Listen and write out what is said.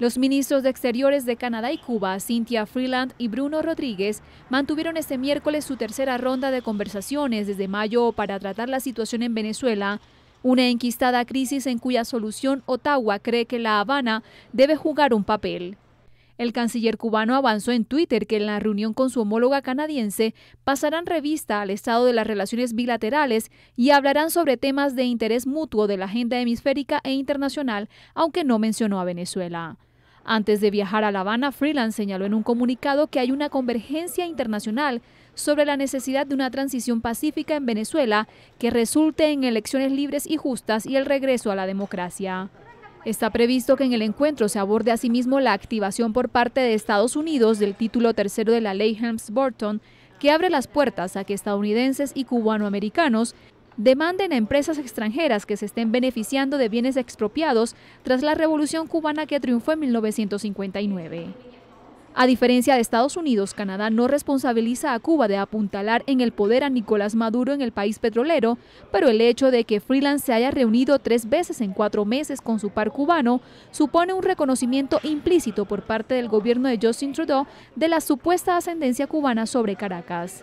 Los ministros de Exteriores de Canadá y Cuba, Cynthia Freeland y Bruno Rodríguez, mantuvieron este miércoles su tercera ronda de conversaciones desde mayo para tratar la situación en Venezuela, una enquistada crisis en cuya solución Ottawa cree que La Habana debe jugar un papel. El canciller cubano avanzó en Twitter que en la reunión con su homóloga canadiense pasarán revista al estado de las relaciones bilaterales y hablarán sobre temas de interés mutuo de la agenda hemisférica e internacional, aunque no mencionó a Venezuela. Antes de viajar a La Habana, Freeland señaló en un comunicado que hay una convergencia internacional sobre la necesidad de una transición pacífica en Venezuela que resulte en elecciones libres y justas y el regreso a la democracia. Está previsto que en el encuentro se aborde asimismo la activación por parte de Estados Unidos del título tercero de la ley Helms-Burton, que abre las puertas a que estadounidenses y cubanoamericanos demanden a empresas extranjeras que se estén beneficiando de bienes expropiados tras la Revolución cubana que triunfó en 1959. A diferencia de Estados Unidos, Canadá no responsabiliza a Cuba de apuntalar en el poder a Nicolás Maduro en el país petrolero, pero el hecho de que Freelance se haya reunido tres veces en cuatro meses con su par cubano supone un reconocimiento implícito por parte del gobierno de Justin Trudeau de la supuesta ascendencia cubana sobre Caracas.